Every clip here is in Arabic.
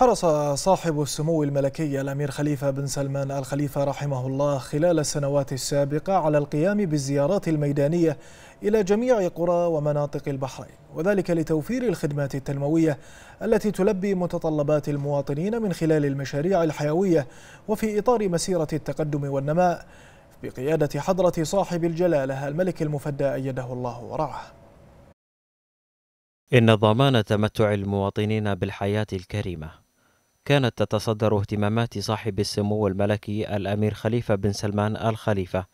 حرص صاحب السمو الملكي الأمير خليفة بن سلمان الخليفة رحمه الله خلال السنوات السابقة على القيام بالزيارات الميدانية إلى جميع قرى ومناطق البحرين وذلك لتوفير الخدمات التنموية التي تلبي متطلبات المواطنين من خلال المشاريع الحيوية وفي إطار مسيرة التقدم والنماء بقيادة حضرة صاحب الجلالة الملك المفدى أيده الله ورعاه إن ضمان تمتع المواطنين بالحياة الكريمة كانت تتصدر اهتمامات صاحب السمو الملكي الأمير خليفة بن سلمان الخليفة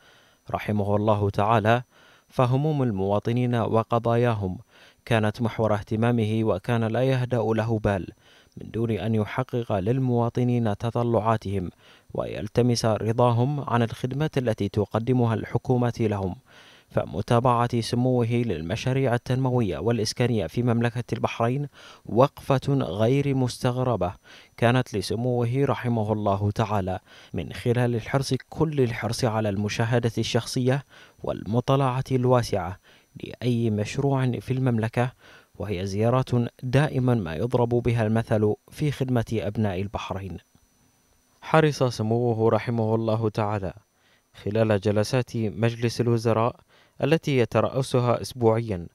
رحمه الله تعالى فهموم المواطنين وقضاياهم كانت محور اهتمامه وكان لا يهدأ له بال من دون أن يحقق للمواطنين تطلعاتهم ويلتمس رضاهم عن الخدمات التي تقدمها الحكومة لهم فمتابعة سموه للمشاريع التنموية والإسكانية في مملكة البحرين وقفة غير مستغربة كانت لسموه رحمه الله تعالى من خلال الحرص كل الحرص على المشاهدة الشخصية والمطلعة الواسعة لأي مشروع في المملكة وهي زيارات دائما ما يضرب بها المثل في خدمة أبناء البحرين حرص سموه رحمه الله تعالى خلال جلسات مجلس الوزراء التي يترأسها أسبوعيا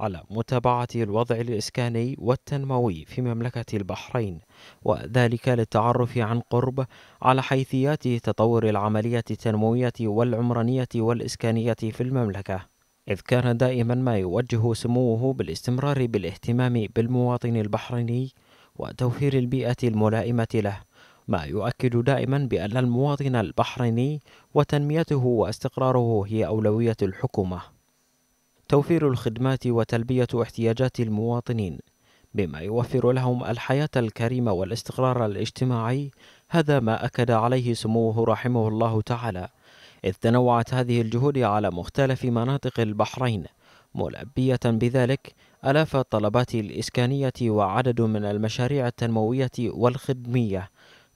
على متابعة الوضع الإسكاني والتنموي في مملكة البحرين وذلك للتعرف عن قرب على حيثيات تطور العملية التنموية والعمرانية والإسكانية في المملكة إذ كان دائما ما يوجه سموه بالاستمرار بالاهتمام بالمواطن البحريني وتوفير البيئة الملائمة له ما يؤكد دائما بأن المواطن البحريني وتنميته واستقراره هي أولوية الحكومة. توفير الخدمات وتلبية احتياجات المواطنين بما يوفر لهم الحياة الكريمة والاستقرار الاجتماعي هذا ما أكد عليه سموه رحمه الله تعالى إذ تنوعت هذه الجهود على مختلف مناطق البحرين ملبية بذلك آلاف الطلبات الإسكانية وعدد من المشاريع التنموية والخدمية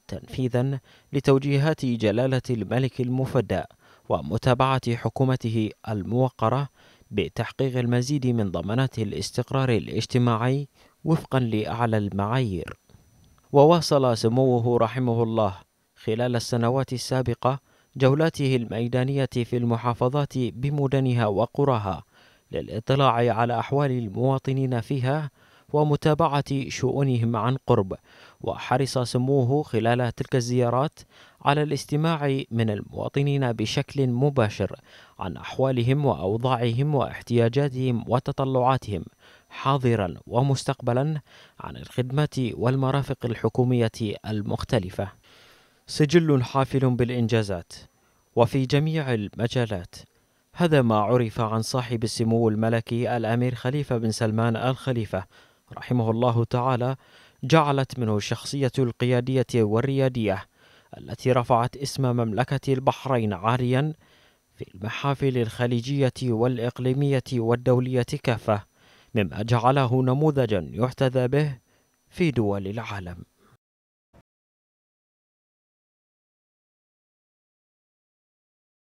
تنفيذا لتوجيهات جلالة الملك المفدى ومتابعة حكومته الموقرة بتحقيق المزيد من ضمانات الاستقرار الاجتماعي وفقا لأعلى المعايير وواصل سموه رحمه الله خلال السنوات السابقة جولاته الميدانية في المحافظات بمدنها وقراها للاطلاع على أحوال المواطنين فيها ومتابعة شؤونهم عن قرب وحرص سموه خلال تلك الزيارات على الاستماع من المواطنين بشكل مباشر عن أحوالهم وأوضاعهم واحتياجاتهم وتطلعاتهم حاضرا ومستقبلا عن الخدمات والمرافق الحكومية المختلفة سجل حافل بالإنجازات وفي جميع المجالات هذا ما عرف عن صاحب السمو الملكي الأمير خليفة بن سلمان الخليفة رحمه الله تعالى جعلت منه الشخصية القيادية والريادية التي رفعت اسم مملكة البحرين عاريا في المحافل الخليجية والإقليمية والدولية كافة مما جعله نموذجا يحتذى به في دول العالم